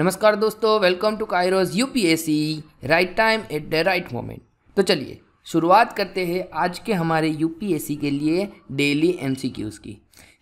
नमस्कार दोस्तों welcome to Kairos you right time at the right moment तो चलिए शुरुआत करते हैं आज के हमारे यू के लिए डेली एम की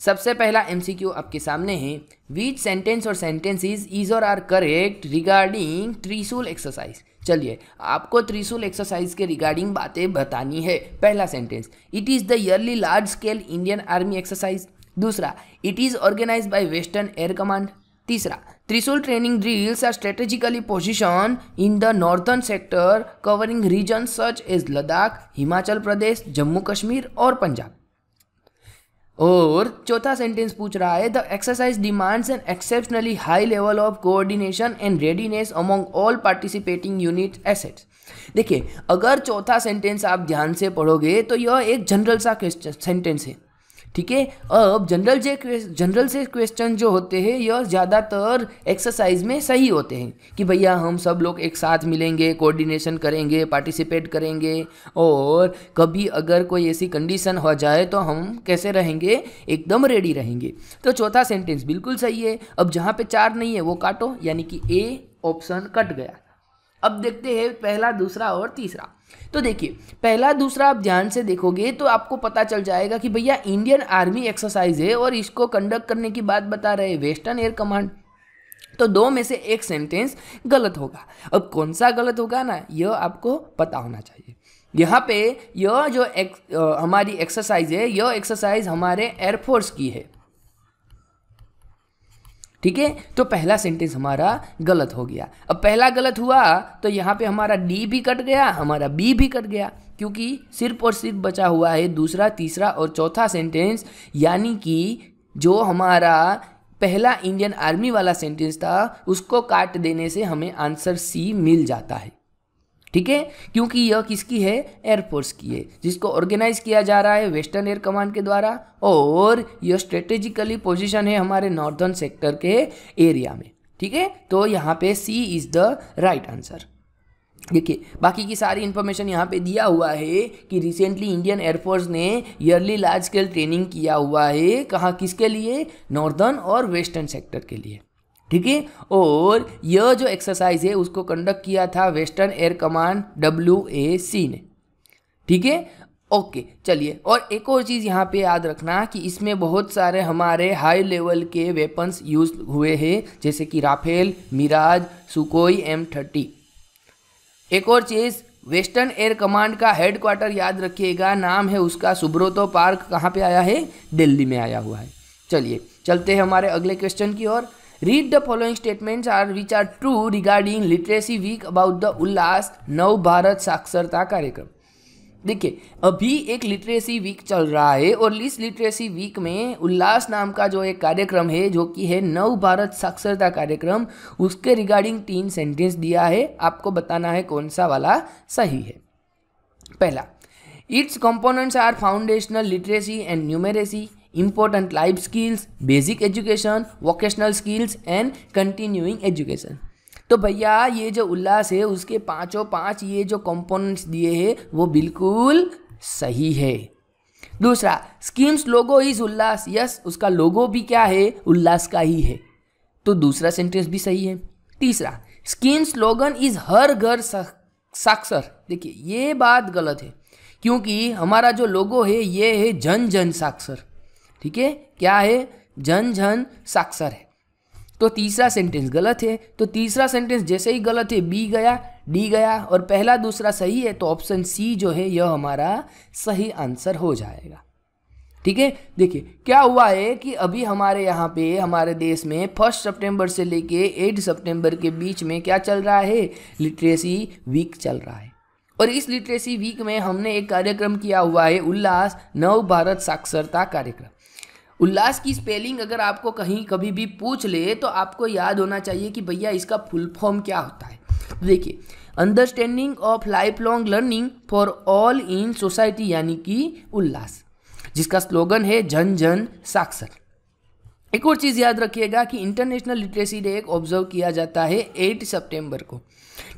सबसे पहला एम आपके सामने है विच सेंटेंस और सेंटेंसेस इज और are correct regarding Trishul exercise चलिए आपको त्रिशूल एक्सरसाइज के रिगार्डिंग बातें बतानी है पहला sentence it is the yearly large scale Indian army exercise दूसरा it is organise by western air command तीसरा Trisol training drills are strategically positioned in the northern sector covering regions such as Ladakh, Himachal Pradesh, Jammu Kashmir और पंजाब और चौथा sentence पूछ रहा है the exercise demands an exceptionally high level of coordination and readiness among all participating unit assets देखिए अगर चौथा sentence आप ध्यान से पढ़ोगे तो यह एक जनरल सा सेंटेंस है ठीक है अब जनरल जे जनरल से क्वेश्चन जो होते हैं यह ज़्यादातर एक्सरसाइज में सही होते हैं कि भैया हम सब लोग एक साथ मिलेंगे कोऑर्डिनेशन करेंगे पार्टिसिपेट करेंगे और कभी अगर कोई ऐसी कंडीशन हो जाए तो हम कैसे रहेंगे एकदम रेडी रहेंगे तो चौथा सेंटेंस बिल्कुल सही है अब जहाँ पे चार नहीं है वो काटो यानी कि ए ऑप्शन कट गया अब देखते हैं पहला दूसरा और तीसरा तो देखिए पहला दूसरा आप ध्यान से देखोगे तो आपको पता चल जाएगा कि भैया इंडियन आर्मी एक्सरसाइज है और इसको कंडक्ट करने की बात बता रहे वेस्टर्न एयर कमांड तो दो में से एक सेंटेंस गलत होगा अब कौन सा गलत होगा ना यह आपको पता होना चाहिए यहाँ पे यह जो एक, आ, हमारी एक्सरसाइज है यह एक्सरसाइज हमारे एयरफोर्स की है ठीक है तो पहला सेंटेंस हमारा गलत हो गया अब पहला गलत हुआ तो यहाँ पे हमारा डी भी कट गया हमारा बी भी कट गया क्योंकि सिर्फ और सिर्फ बचा हुआ है दूसरा तीसरा और चौथा सेंटेंस यानी कि जो हमारा पहला इंडियन आर्मी वाला सेंटेंस था उसको काट देने से हमें आंसर सी मिल जाता है ठीक है क्योंकि यह किसकी है एयरफोर्स की है जिसको ऑर्गेनाइज किया जा रहा है वेस्टर्न एयर कमांड के द्वारा और यह स्ट्रेटेजिकली पोजीशन है हमारे नॉर्दर्न सेक्टर के एरिया में ठीक है तो यहाँ पे C is the right answer देखिए बाकी की सारी इन्फॉर्मेशन यहाँ पे दिया हुआ है कि रिसेंटली इंडियन एयरफोर्स ने ईयरली लार्ज स्केल ट्रेनिंग किया हुआ है कहाँ किसके लिए नॉर्दर्न और वेस्टर्न सेक्टर के लिए ठीक है और यह जो एक्सरसाइज है उसको कंडक्ट किया था western air command W A C ने ठीक है ओके चलिए और एक और चीज़ यहाँ पे याद रखना कि इसमें बहुत सारे हमारे हाई लेवल के वेपन्स यूज हुए हैं जैसे कि Rafale Mirage Sukhoi M thirty एक और चीज़ वेस्टर्न एयर कमांड का हेडक्वार्टर याद रखिएगा नाम है उसका सुब्रोतो पार्क कहाँ पे आया है दिल्ली में आया हुआ है चलिए चलते हैं हमारे अगले क्वेश्चन की ओर read the following statement are which are true regarding literacy week about the Ullas Nav Bharat साक्षरता कार्यक्रम देखिए अभी एक लिटरेसी वीक चल रहा है और इस लिटरेसी वीक में उल्लास नाम का जो एक कार्यक्रम है जो कि है नव भारत साक्षरता कार्यक्रम उसके रिगार्डिंग तीन सेंटेंस दिया है आपको बताना है कौन सा वाला सही है पहला its components are foundational literacy and numeracy important life skills basic education vocational skills and continuing education तो भैया ये जो उल्लास है उसके पांचों पांच ये जो कंपोनेंट्स दिए हैं वो बिल्कुल सही है दूसरा schemes logo is Ullas yes उसका लोगो भी क्या है उल्लास का ही है तो दूसरा सेंटेंस भी सही है तीसरा स्कीम स्लोगन इज हर घर साक्षर देखिए ये बात गलत है क्योंकि हमारा जो लोगो है ये है जन जन साक्षर ठीक है क्या है जन झन साक्षर है तो तीसरा सेंटेंस गलत है तो तीसरा सेंटेंस जैसे ही गलत है बी गया डी गया और पहला दूसरा सही है तो ऑप्शन सी जो है यह हमारा सही आंसर हो जाएगा ठीक है देखिए क्या हुआ है कि अभी हमारे यहाँ पे हमारे देश में फर्स्ट सितंबर से लेके एट सितंबर के बीच में क्या चल रहा है लिटरेसी वीक चल रहा है और इस लिटरेसी वीक में हमने एक कार्यक्रम किया हुआ है उल्लास नव भारत साक्षरता कार्यक्रम उल्लास की स्पेलिंग अगर आपको कहीं कभी भी पूछ ले तो आपको याद होना चाहिए कि भैया इसका फुल फॉर्म क्या होता है देखिए understanding of life long learning for all in society यानी कि उल्लास जिसका स्लोगन है जन जन साक्षर एक और चीज़ याद रखिएगा कि इंटरनेशनल लिटरेसी डे एक ऑब्जर्व किया जाता है एट सितंबर को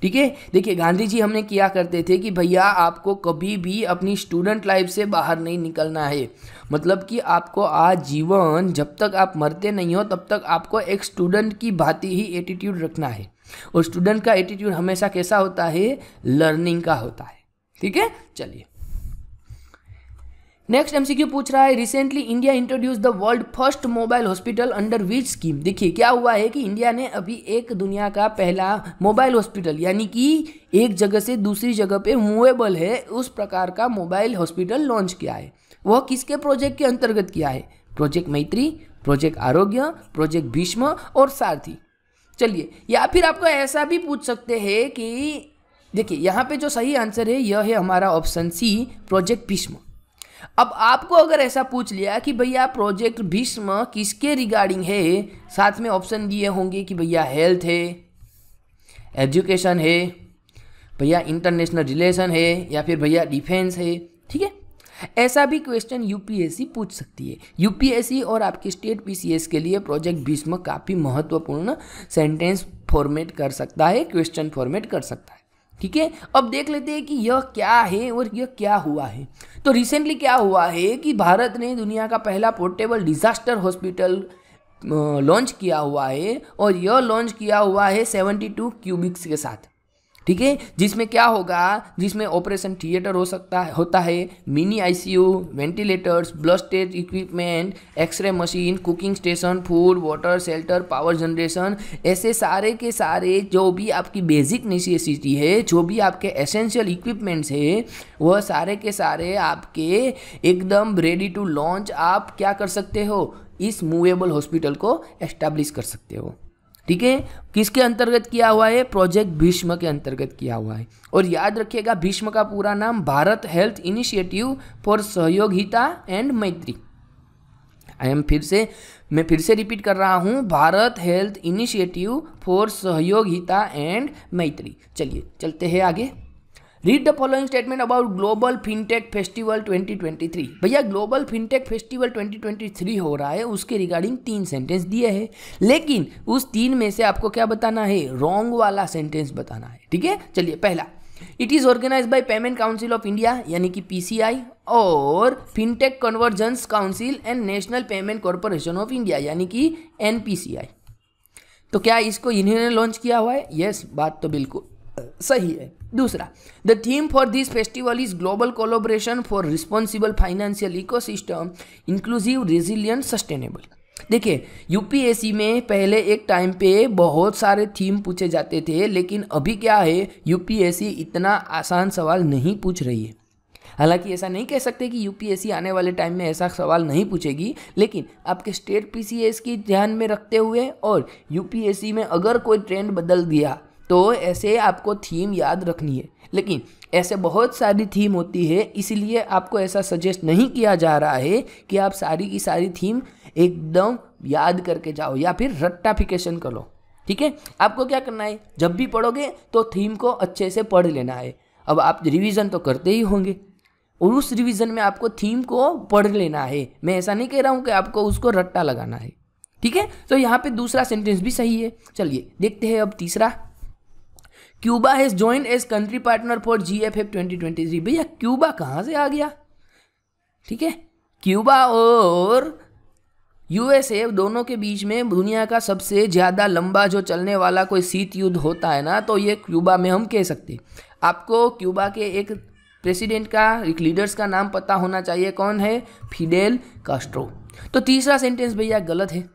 ठीक है देखिए गांधी जी हमने किया करते थे कि भैया आपको कभी भी अपनी स्टूडेंट लाइफ से बाहर नहीं निकलना है मतलब कि आपको आजीवन जब तक आप मरते नहीं हो तब तक आपको एक स्टूडेंट की भांति ही एटीट्यूड रखना है और स्टूडेंट का एटीट्यूड हमेशा कैसा होता है लर्निंग का होता है ठीक है चलिए नेक्स्ट एमसीक्यू पूछ रहा है recently India introduce the world first mobile hospital under which scheme देखिए क्या हुआ है कि इंडिया ने अभी एक दुनिया का पहला मोबाइल हॉस्पिटल यानी कि एक जगह से दूसरी जगह पे मूवेबल है उस प्रकार का मोबाइल हॉस्पिटल लॉन्च किया है वह किसके प्रोजेक्ट के अंतर्गत किया है प्रोजेक्ट मैत्री प्रोजेक्ट आरोग्य प्रोजेक्ट भीष्म और सारथी चलिए या फिर आपको ऐसा भी पूछ सकते हैं कि देखिए यहाँ पे जो सही आंसर है यह है हमारा ऑप्शन सी प्रोजेक्ट भीष्म अब आपको अगर ऐसा पूछ लिया कि भैया प्रोजेक्ट भीष्म किसके रिगार्डिंग है साथ में ऑप्शन दिए होंगे कि भैया हेल्थ है एजुकेशन है भैया इंटरनेशनल रिलेशन है या फिर भैया डिफेंस है ठीक है ऐसा भी क्वेश्चन यूपीएससी पूछ सकती है यूपीएससी और आपके स्टेट पीसीएस के लिए प्रोजेक्ट भीष्म काफ़ी महत्वपूर्ण सेंटेंस फॉर्मेट कर सकता है क्वेश्चन फॉर्मेट कर सकता है ठीक है अब देख लेते हैं कि यह क्या है और यह क्या हुआ है तो रिसेंटली क्या हुआ है कि भारत ने दुनिया का पहला पोर्टेबल डिजास्टर हॉस्पिटल लॉन्च किया हुआ है और यह लॉन्च किया हुआ है 72 क्यूबिक्स के साथ ठीक है जिसमें क्या होगा जिसमें ऑपरेशन थिएटर हो सकता है होता है mini ICU ventilators blood stage equipment X-ray machine cooking station food water shelter power generation ऐसे सारे के सारे जो भी आपकी बेसिक नेसेसिटी है जो भी आपके एसेंशियल इक्विपमेंट्स है वह सारे के सारे आपके एकदम रेडी टू लॉन्च आप क्या कर सकते हो इस मूवेबल हॉस्पिटल को एस्टैब्लिश कर सकते हो ठीक है किसके अंतर्गत किया हुआ है प्रोजेक्ट भीष्म के अंतर्गत किया हुआ है और याद रखिएगा भीष्म का पूरा नाम Bharat health initiative for Sahyogita and Maitri I M फिर से मैं फिर से रिपीट कर रहा हूँ Bharat health initiative for Sahyogita and Maitri चलिए चलते हैं आगे read the following statement about global fintech festival 2023 भैया ग्लोबल फिनटेक फेस्टिवल 2023 हो रहा है उसके रिगार्डिंग तीन सेंटेंस दिए हैं लेकिन उस तीन में से आपको क्या बताना है रॉन्ग वाला सेंटेंस बताना है ठीक है चलिए पहला it is organise by payment council of India यानी कि पीसीआई और fintech convergence council and national payment corporation of India यानी कि एनपीसीआई तो क्या इसको इन्होंने लॉन्च किया हुआ है यस बात तो बिल्कुल सही है दूसरा the theme for this festival is global collaboration for responsible financial ecosystem inclusive resilient sustainable देखिए यूपीएससी में पहले एक टाइम पे बहुत सारे थीम पूछे जाते थे लेकिन अभी क्या है यूपीएससी इतना आसान सवाल नहीं पूछ रही है हालांकि ऐसा नहीं कह सकते कि यूपीएससी आने वाले टाइम में ऐसा सवाल नहीं पूछेगी लेकिन आपके स्टेट पीसीएस की ध्यान में रखते हुए और यूपीएससी में अगर कोई ट्रेंड बदल दिया तो ऐसे आपको थीम याद रखनी है लेकिन ऐसे बहुत सारी थीम होती है इसलिए आपको ऐसा सजेस्ट नहीं किया जा रहा है कि आप सारी की सारी थीम एकदम याद करके जाओ या फिर रट्टाफिकेशन करो ठीक है आपको क्या करना है जब भी पढ़ोगे तो थीम को अच्छे से पढ़ लेना है अब आप रिवीजन तो करते ही होंगे और उस रिवीजन में आपको थीम को पढ़ लेना है मैं ऐसा नहीं कह रहा हूँ कि आपको उसको रट्टा लगाना है ठीक है तो यहाँ पे दूसरा सेंटेंस भी सही है चलिए देखते हैं अब तीसरा Cuba has join as country partner for G F F twenty twenty three भैया क्यूबा कहाँ से आ गया ठीक है क्यूबा और यूएसए दोनों के बीच में दुनिया का सबसे ज़्यादा लंबा जो चलने वाला कोई शीत युद्ध होता है ना तो ये क्यूबा में हम कह सकते आपको क्यूबा के एक प्रेसिडेंट का एक लीडर्स का नाम पता होना चाहिए कौन है फिडेल कास्ट्रो तो तीसरा सेंटेंस भैया गलत है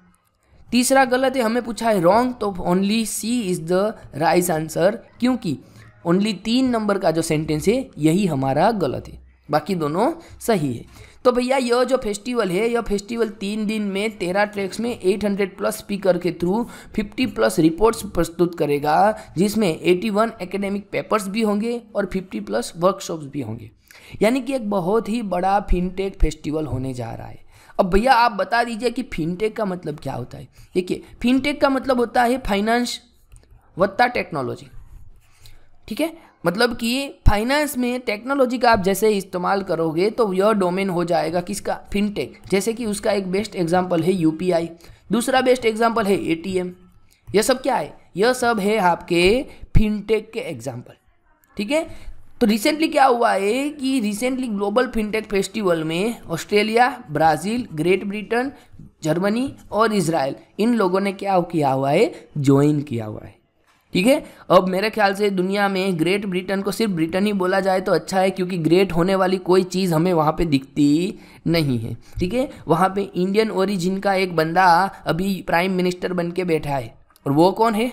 तीसरा गलत है हमें पूछा है रॉन्ग तो only C is the right answer क्योंकि ओनली तीन नंबर का जो सेंटेंस है यही हमारा गलत है बाकी दोनों सही है तो भैया यह जो फेस्टिवल है यह फेस्टिवल तीन दिन में तेरह ट्रैक्स में 800 प्लस स्पीकर के थ्रू 50 प्लस रिपोर्ट्स प्रस्तुत करेगा जिसमें 81 एकेडेमिक पेपर्स भी होंगे और 50 प्लस वर्कशॉप्स भी होंगे यानी कि एक बहुत ही बड़ा फिनटेक फेस्टिवल होने जा रहा है अब भैया आप बता दीजिए कि फिनटेक का मतलब क्या होता है देखिए फिनटेक का मतलब होता है फाइनेंस वत्ता टेक्नोलॉजी ठीक है मतलब कि फाइनेंस में टेक्नोलॉजी का आप जैसे इस्तेमाल करोगे तो यह डोमेन हो जाएगा किसका फिनटेक जैसे कि उसका एक बेस्ट एग्जाम्पल है यूपीआई दूसरा बेस्ट एग्जाम्पल है ए यह सब क्या है यह सब है आपके फिनटेक के एग्जाम्पल ठीक है तो रिसेंटली क्या हुआ है कि रिसेंटली ग्लोबल फिनटेक फेस्टिवल में Australia Brazil Great Britain Germany और इसराइल इन लोगों ने क्या किया हुआ है ज्वाइन किया हुआ है ठीक है अब मेरे ख्याल से दुनिया में ग्रेट ब्रिटेन को सिर्फ ब्रिटेन ही बोला जाए तो अच्छा है क्योंकि ग्रेट होने वाली कोई चीज़ हमें वहाँ पे दिखती नहीं है ठीक है वहाँ पे इंडियन ओरिजिन का एक बंदा अभी प्राइम मिनिस्टर बन के बैठा है और वो कौन है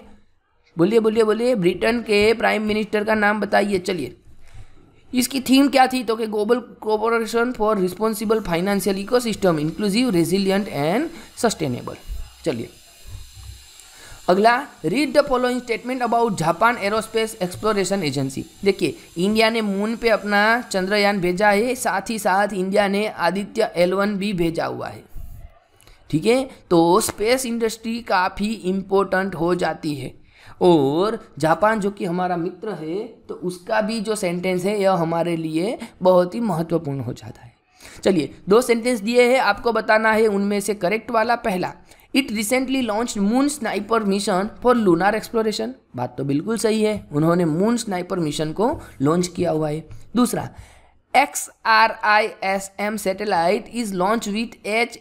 बोलिए बोलिए बोलिए ब्रिटेन के प्राइम मिनिस्टर का नाम बताइए चलिए इसकी थीम क्या थी तो कि global cooperation for responsible financial ecosystem inclusive resilient and sustainable चलिए अगला read the following statement about Japan aerospace exploration agency देखिए इंडिया ने मून पे अपना चंद्रयान भेजा है साथ ही साथ इंडिया ने आदित्य एल भी भेजा हुआ है ठीक है तो स्पेस इंडस्ट्री काफ़ी इम्पोर्टेंट हो जाती है और जापान जो कि हमारा मित्र है तो उसका भी जो सेंटेंस है यह हमारे लिए बहुत ही महत्वपूर्ण हो जाता है चलिए दो सेंटेंस दिए हैं आपको बताना है उनमें से करेक्ट वाला पहला it recently launch moon sniper mission for lunar exploration बात तो बिल्कुल सही है उन्होंने मून स्नाइपर मिशन को लॉन्च किया हुआ है दूसरा X R I S M satellite is launch with H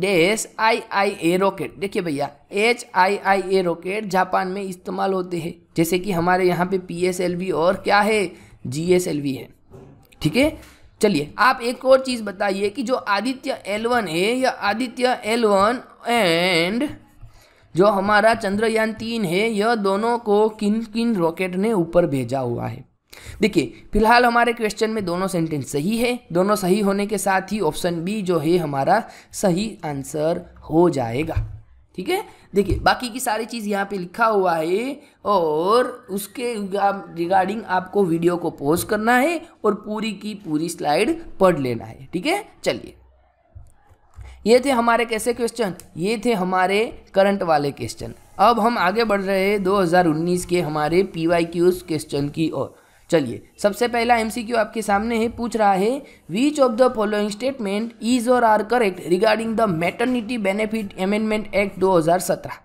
dash I I A rocket देखिए भैया H I I A rocket Japan में इस्तेमाल होते हैं जैसे कि हमारे यहाँ पे पी एस एल वी और क्या है जी एस एल वी है ठीक है चलिए आप एक और चीज़ बताइए कि जो आदित्य एल वन है या आदित्य एल वन एंड जो हमारा चंद्रयान तीन है यह दोनों को किन किन रॉकेट ने ऊपर भेजा हुआ है देखिए फिलहाल हमारे क्वेश्चन में दोनों सेंटेंस सही है दोनों सही होने के साथ ही ऑप्शन बी जो है हमारा सही आंसर हो जाएगा ठीक है देखिए बाकी की सारी चीज़ यहाँ पे लिखा हुआ है और उसके रिगार्डिंग आपको वीडियो को पोज करना है और पूरी की पूरी स्लाइड पढ़ लेना है ठीक है चलिए ये थे हमारे कैसे क्वेश्चन ये थे हमारे करंट वाले क्वेश्चन अब हम आगे बढ़ रहे हैं 2019 के हमारे पी क्यूज क्वेश्चन की ओर चलिए सबसे पहला एमसीक्यू आपके सामने है पूछ रहा है which of the following statement is और are correct regarding the maternity benefit amendment act 2017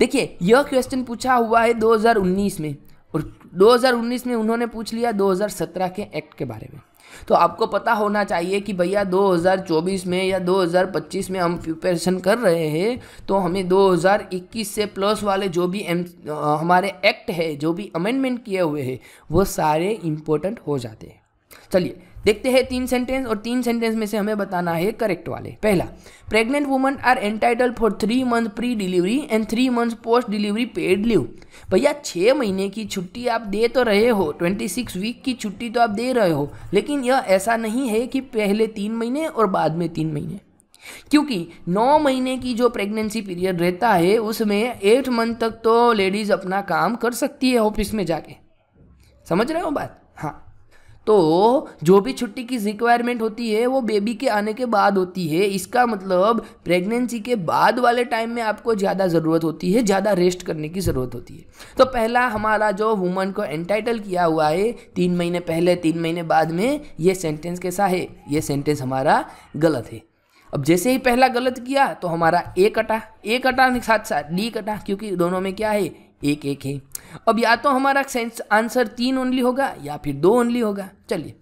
देखिए यह क्वेश्चन पूछा हुआ है 2019 में और 2019 में उन्होंने पूछ लिया 2017 के एक्ट के बारे में तो आपको पता होना चाहिए कि भैया 2024 में या 2025 में हम प्रिपरेशन कर रहे हैं तो हमें 2021 से प्लस वाले जो भी एम, आ, हमारे एक्ट है जो भी अमेंडमेंट किए हुए हैं वो सारे इम्पोर्टेंट हो जाते हैं चलिए देखते हैं तीन सेंटेंस और तीन सेंटेंस में से हमें बताना है करेक्ट वाले पहला pregnant woman are entitle for three month pre delivery and three month post delivery paid leave भैया छः महीने की छुट्टी आप दे तो रहे हो ट्वेंटी सिक्स वीक की छुट्टी तो आप दे रहे हो लेकिन यह ऐसा नहीं है कि पहले तीन महीने और बाद में तीन महीने क्योंकि नौ महीने की जो प्रेगनेंसी पीरियड रहता है उसमें एट मंथ तक तो लेडीज़ अपना काम कर सकती है ऑफिस में जाके समझ रहे हो बात तो जो भी छुट्टी की रिक्वायरमेंट होती है वो बेबी के आने के बाद होती है इसका मतलब प्रेगनेंसी के बाद वाले टाइम में आपको ज़्यादा ज़रूरत होती है ज़्यादा रेस्ट करने की ज़रूरत होती है तो पहला हमारा जो वुमन को एंटाइटल किया हुआ है तीन महीने पहले तीन महीने बाद में ये सेंटेंस कैसा है ये सेंटेंस हमारा गलत है अब जैसे ही पहला गलत किया तो हमारा ए कटा ए कटा के साथ साथ डी कटा क्योंकि दोनों में क्या है एक एक है अब या तो हमारा आंसर तीन ओनली होगा या फिर दो ओनली होगा चलिए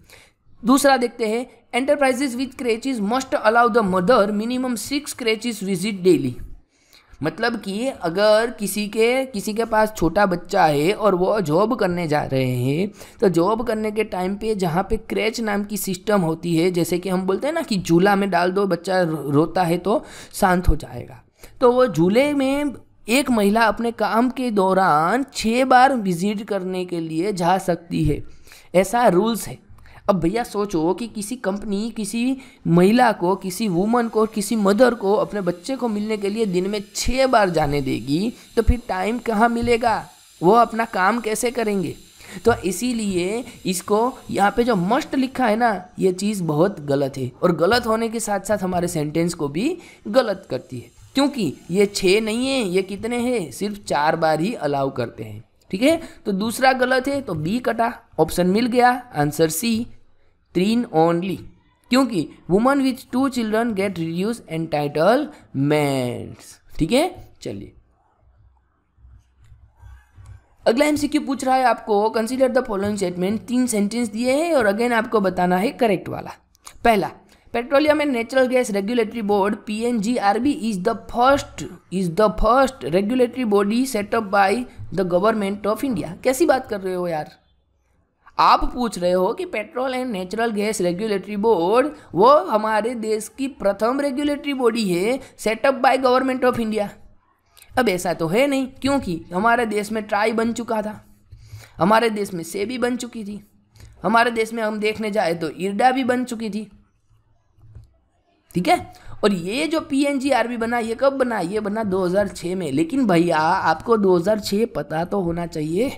दूसरा देखते हैं enterprises with creches must allow the mother minimum six creches visit daily मतलब कि अगर किसी के किसी के पास छोटा बच्चा है और वो जॉब करने जा रहे हैं तो जॉब करने के टाइम पे जहाँ पे क्रैच नाम की सिस्टम होती है जैसे कि हम बोलते हैं ना कि झूला में डाल दो बच्चा रोता है तो शांत हो जाएगा तो वो झूले में एक महिला अपने काम के दौरान छः बार विजिट करने के लिए जा सकती है ऐसा रूल्स है अब भैया सोचो कि किसी कंपनी किसी महिला को किसी वुमन को किसी मदर को अपने बच्चे को मिलने के लिए दिन में छः बार जाने देगी तो फिर टाइम कहाँ मिलेगा वो अपना काम कैसे करेंगे तो इसीलिए इसको यहाँ पे जो मस्ट लिखा है ना ये चीज़ बहुत गलत है और गलत होने के साथ साथ हमारे सेंटेंस को भी गलत करती है क्योंकि ये छः नहीं है ये कितने हैं सिर्फ चार बार ही अलाउ करते हैं ठीक है तो दूसरा गलत है तो बी कटा ऑप्शन मिल गया आंसर सी त्रीन ओनली क्योंकि woman with two children get reduce entitle ठीक है चलिए अगला एमसीक्यू पूछ रहा है आपको कंसीडर द फॉलोइंग स्टेटमेंट तीन सेंटेंस दिए हैं और अगेन आपको बताना है करेक्ट वाला पहला petroleum and natural gas regulatory board P N G R B is the first is the first regulatory body set up by the government of India कैसी बात कर रहे हो यार आप पूछ रहे हो कि petrol and natural gas regulatory board वो हमारे देश की प्रथम रेगुलेटरी बॉडी है set up by government of India अब ऐसा तो है नहीं क्योंकि हमारे देश में ट्राई बन चुका था हमारे देश में सेबी बन चुकी थी हमारे देश में हम देखने जाए तो इर्डा भी बन चुकी थी ठीक है और ये जो P N G R B बना ये कब बना ये बना 2006 में लेकिन भैया आपको 2006 पता तो होना चाहिए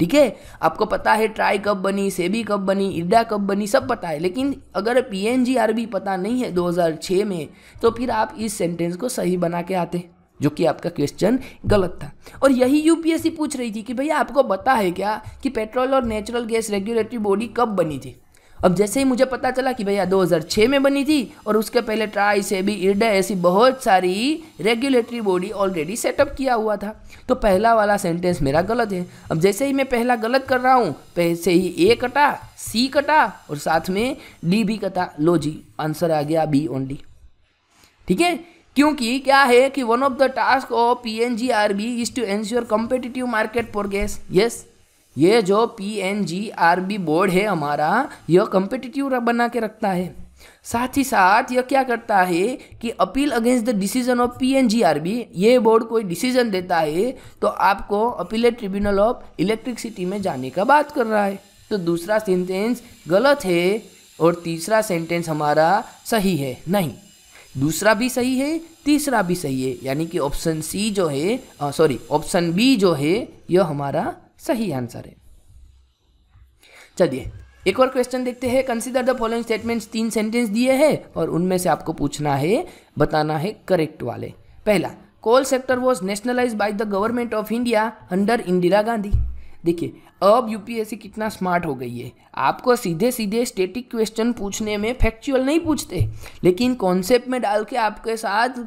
ठीक है आपको पता है ट्राई कब बनी सेबी कब बनी इड्डा कब बनी सब पता है लेकिन अगर P N G R B पता नहीं है 2006 में तो फिर आप इस सेंटेंस को सही बना के आते जो कि आपका क्वेश्चन गलत था और यही यूपीएससी पूछ रही थी कि भैया आपको पता है क्या कि पेट्रोल और नेचुरल गैस रेगुलेटरी बॉडी कब बनी थी अब जैसे ही मुझे पता चला कि भैया 2006 में बनी थी और उसके पहले ट्राई से भी इर्डा ऐसी बहुत सारी रेगुलेटरी बॉडी ऑलरेडी सेटअप किया हुआ था तो पहला वाला सेंटेंस मेरा गलत है अब जैसे ही मैं पहला गलत कर रहा हूँ पैसे ही ए कटा सी कटा और साथ में डी भी कटा लो जी आंसर आ गया बी ऑन डी ठीक है क्योंकि क्या है कि one of the task of P N G R B is to ensure competitive market for gas yes ये जो P N G R B board है हमारा यह कम्पिटिटिव बना के रखता है साथ ही साथ यह क्या करता है कि appeal against the decision of P N G R B ये बोर्ड कोई डिसीजन देता है तो आपको अपीलेट ट्रिब्यूनल ऑफ इलेक्ट्रिसिटी में जाने का बात कर रहा है तो दूसरा सेंटेंस गलत है और तीसरा सेंटेंस हमारा सही है नहीं दूसरा भी सही है तीसरा भी सही है यानी कि ऑप्शन सी जो है सॉरी ऑप्शन बी जो है यह हमारा सही आंसर है चलिए एक और क्वेश्चन देखते हैं कंसीडर द फॉलोइंग स्टेटमेंट्स तीन सेंटेंस दिए हैं और उनमें से आपको पूछना है बताना है करेक्ट वाले पहला coal sector was nationalise by the government of India under Indira Gandhi देखिए अब यूपीएससी कितना स्मार्ट हो गई है आपको सीधे सीधे स्टेटिक क्वेश्चन पूछने में फैक्चुअल नहीं पूछते लेकिन कॉन्सेप्ट में डाल के आपके साथ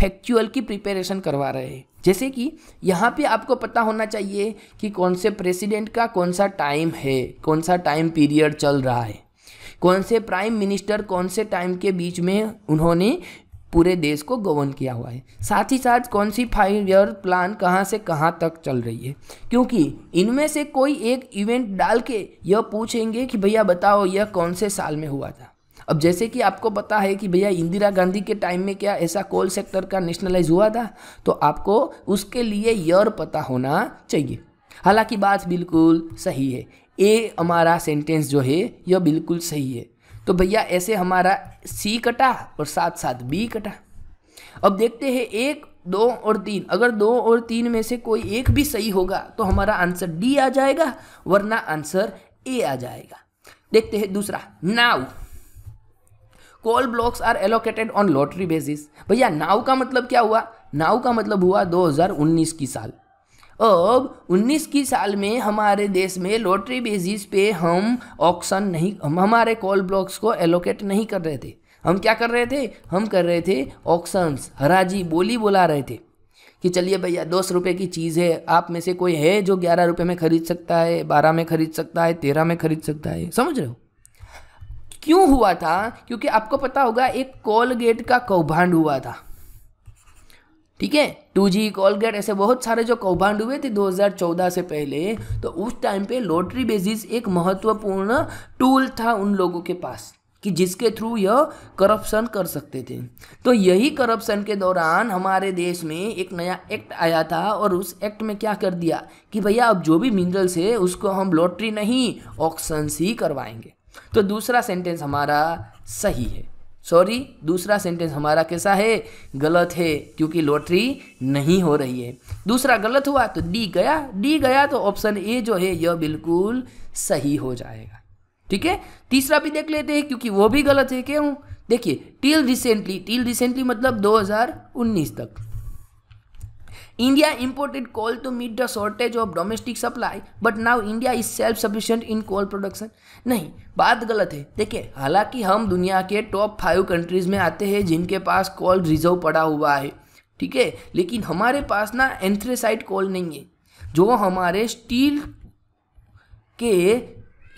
फैक्चुअल की प्रिपेरेशन करवा रहे हैं जैसे कि यहाँ पे आपको पता होना चाहिए कि कौन से प्रेसिडेंट का कौन सा टाइम है कौन सा टाइम पीरियड चल रहा है कौन से प्राइम मिनिस्टर कौन से टाइम के बीच में उन्होंने पूरे देश को गवर्न किया हुआ है साथ ही साथ कौन सी फाइव ईयर प्लान कहाँ से कहाँ तक चल रही है क्योंकि इनमें से कोई एक इवेंट डाल के यह पूछेंगे कि भैया बताओ यह कौन से साल में हुआ था अब जैसे कि आपको पता है कि भैया इंदिरा गांधी के टाइम में क्या ऐसा कोल सेक्टर का नेशनलाइज हुआ था तो आपको उसके लिए यर पता होना चाहिए हालांकि बात बिल्कुल सही है ए हमारा सेंटेंस जो है यह बिल्कुल सही है तो भैया ऐसे हमारा सी कटा और साथ साथ बी कटा अब देखते हैं एक दो और तीन अगर दो और तीन में से कोई एक भी सही होगा तो हमारा आंसर डी आ जाएगा वरना आंसर ए आ जाएगा देखते हैं दूसरा now coal blocks are allocated on lottery basis भैया नाव का मतलब क्या हुआ नाव का मतलब हुआ 2019 की साल अब 19 की साल में हमारे देश में लॉटरी बेसिस पे हम ऑक्शन नहीं हम हमारे कॉल ब्लॉक्स को एलोकेट नहीं कर रहे थे हम क्या कर रहे थे हम कर रहे थे ऑक्शंस हराजी बोली बोला रहे थे कि चलिए भैया दस रुपये की चीज़ है आप में से कोई है जो ग्यारह रुपये में खरीद सकता है बारह में खरीद सकता है तेरह में खरीद सकता है समझ रहे हो क्यों हुआ था क्योंकि आपको पता होगा एक कोलगेट का कौभांड हुआ था ठीक है टू जी कोलगेट ऐसे बहुत सारे जो कौभांड हुए थे 2014 से पहले तो उस टाइम पे लॉटरी बेसिस एक महत्वपूर्ण टूल था उन लोगों के पास कि जिसके थ्रू यह करप्शन कर सकते थे तो यही करप्शन के दौरान हमारे देश में एक नया एक्ट आया था और उस एक्ट में क्या कर दिया कि भैया अब जो भी मिनरल्स है उसको हम लॉटरी नहीं ऑक्शन ही करवाएंगे तो दूसरा सेंटेंस हमारा सही है सॉरी दूसरा सेंटेंस हमारा कैसा है गलत है क्योंकि लॉटरी नहीं हो रही है दूसरा गलत हुआ तो डी गया डी गया तो ऑप्शन ए जो है यह बिल्कुल सही हो जाएगा ठीक है तीसरा भी देख लेते हैं क्योंकि वो भी गलत है क्यों देखिए टिल रिसेंटली टिल रिसेंटली मतलब 2019 तक India imported coal to meet the shortage of domestic supply, but now India is self sufficient in coal production. नहीं बात गलत है देखिए हालांकि हम दुनिया के टॉप फाइव कंट्रीज़ में आते हैं जिनके पास कोल रिजर्व पड़ा हुआ है ठीक है लेकिन हमारे पास ना एंथ्रेसाइड कोल नहीं है जो हमारे स्टील के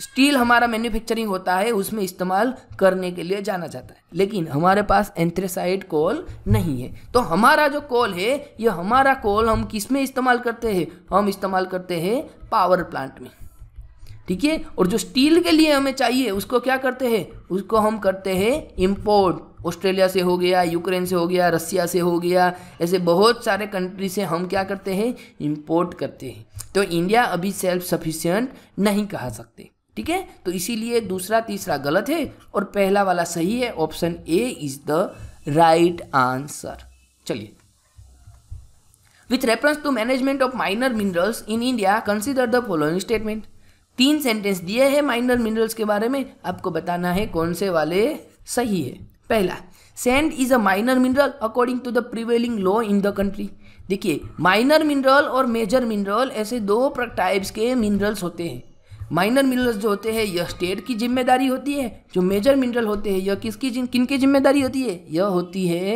स्टील हमारा मैन्युफैक्चरिंग होता है उसमें इस्तेमाल करने के लिए जाना जाता है लेकिन हमारे पास एंथ्रेसाइड कोल नहीं है तो हमारा जो कोल है ये हमारा कोल हम किस में इस्तेमाल करते हैं हम इस्तेमाल करते हैं पावर प्लांट में ठीक है और जो स्टील के लिए हमें चाहिए उसको क्या करते हैं उसको हम करते हैं इम्पोर्ट ऑस्ट्रेलिया से हो गया यूक्रेन से हो गया रसिया से हो गया ऐसे बहुत सारे कंट्री से हम क्या करते हैं इम्पोर्ट करते हैं तो इंडिया अभी सेल्फ सफिशियंट नहीं कहा सकते ठीक है तो इसीलिए दूसरा तीसरा गलत है और पहला वाला सही है option A is the right answer चलिए with reference to management of minor minerals in India consider the following statement तीन सेंटेंस दिए हैं माइनर मिनरल्स के बारे में आपको बताना है कौन से वाले सही है पहला sand is a minor mineral according to the prevailing law in the country देखिए माइनर मिनरल और मेजर मिनरल ऐसे दो टाइप्स के मिनरल्स होते हैं माइनर मिनरल्स जो होते हैं यह स्टेट की जिम्मेदारी होती है जो मेजर मिनरल होते हैं यह किसकी जिन किन की जिम्मेदारी होती है यह होती है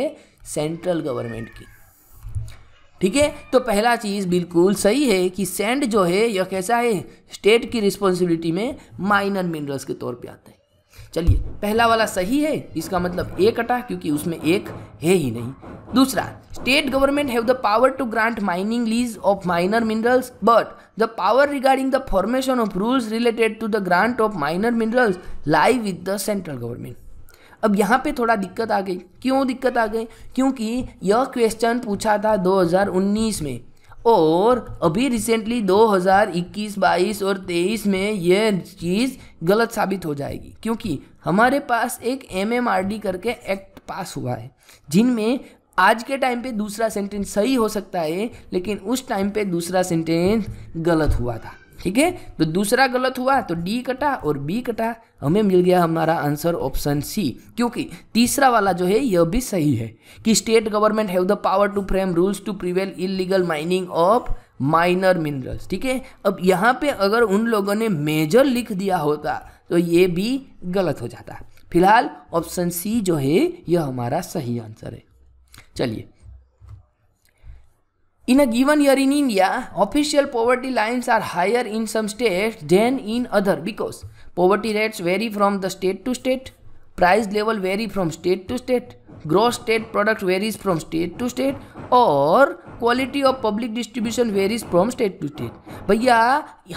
सेंट्रल गवर्नमेंट की ठीक है तो पहला चीज़ बिल्कुल सही है कि सेंड जो है यह कैसा है स्टेट की रिस्पॉन्सिबिलिटी में माइनर मिनरल्स के तौर पर आता है चलिए पहला वाला सही है इसका मतलब ए कटा क्योंकि उसमें एक है ही नहीं दूसरा state government have the power to grant mining lease of minor minerals but the power regarding the formation of rules related to the grant of minor minerals lie with the central government अब यहाँ पे थोड़ा दिक्कत आ गई क्यों दिक्कत आ गई क्योंकि यह क्वेश्चन पूछा था 2019 में और अभी रिसेंटली 2021, 22 और 23 में यह चीज़ गलत साबित हो जाएगी क्योंकि हमारे पास एक एम करके एक्ट पास हुआ है जिनमें आज के टाइम पे दूसरा सेंटेंस सही हो सकता है लेकिन उस टाइम पे दूसरा सेंटेंस गलत हुआ था ठीक है तो दूसरा गलत हुआ तो डी कटा और बी कटा हमें मिल गया हमारा आंसर ऑप्शन सी क्योंकि तीसरा वाला जो है यह भी सही है कि state government have the power to frame rules to prevail illegal mining of minor minerals ठीक है अब यहाँ पे अगर उन लोगों ने मेजर लिख दिया होता तो ये भी गलत हो जाता फिलहाल ऑप्शन सी जो है यह हमारा सही आंसर है चलिए In a given year in India, official poverty lines are higher in some states than in other because poverty rates vary from the state to state, price level vary from state to state, gross state product varies from state to state और quality of public distribution varies from state to state भैया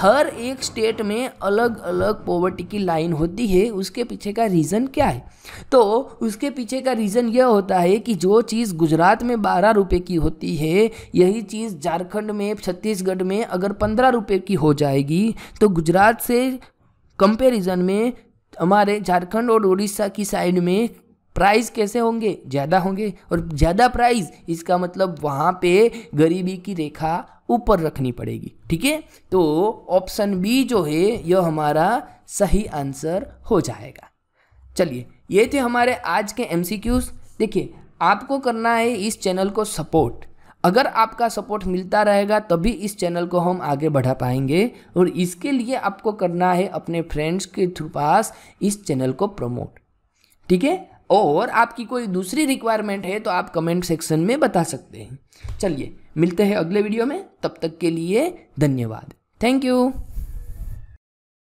हर एक state में अलग अलग poverty की line होती है उसके पीछे का रीज़न क्या है तो उसके पीछे का रीज़न यह होता है कि जो चीज़ गुजरात में बारह रुपये की होती है यही चीज़ झारखंड में छत्तीसगढ़ में अगर पंद्रह रुपये की हो जाएगी तो गुजरात से कंपेरिजन में हमारे झारखंड और उड़ीसा की साइड में प्राइस कैसे होंगे ज़्यादा होंगे और ज़्यादा प्राइस इसका मतलब वहाँ पे गरीबी की रेखा ऊपर रखनी पड़ेगी ठीक है तो ऑप्शन बी जो है यह हमारा सही आंसर हो जाएगा चलिए ये थे हमारे आज के एम देखिए आपको करना है इस चैनल को सपोर्ट अगर आपका सपोर्ट मिलता रहेगा तभी इस चैनल को हम आगे बढ़ा पाएंगे और इसके लिए आपको करना है अपने फ्रेंड्स के थ्रू पास इस चैनल को प्रमोट ठीक है और आपकी कोई दूसरी रिक्वायरमेंट है तो आप कमेंट सेक्शन में बता सकते हैं चलिए मिलते हैं अगले वीडियो में तब तक के लिए धन्यवाद थैंक यू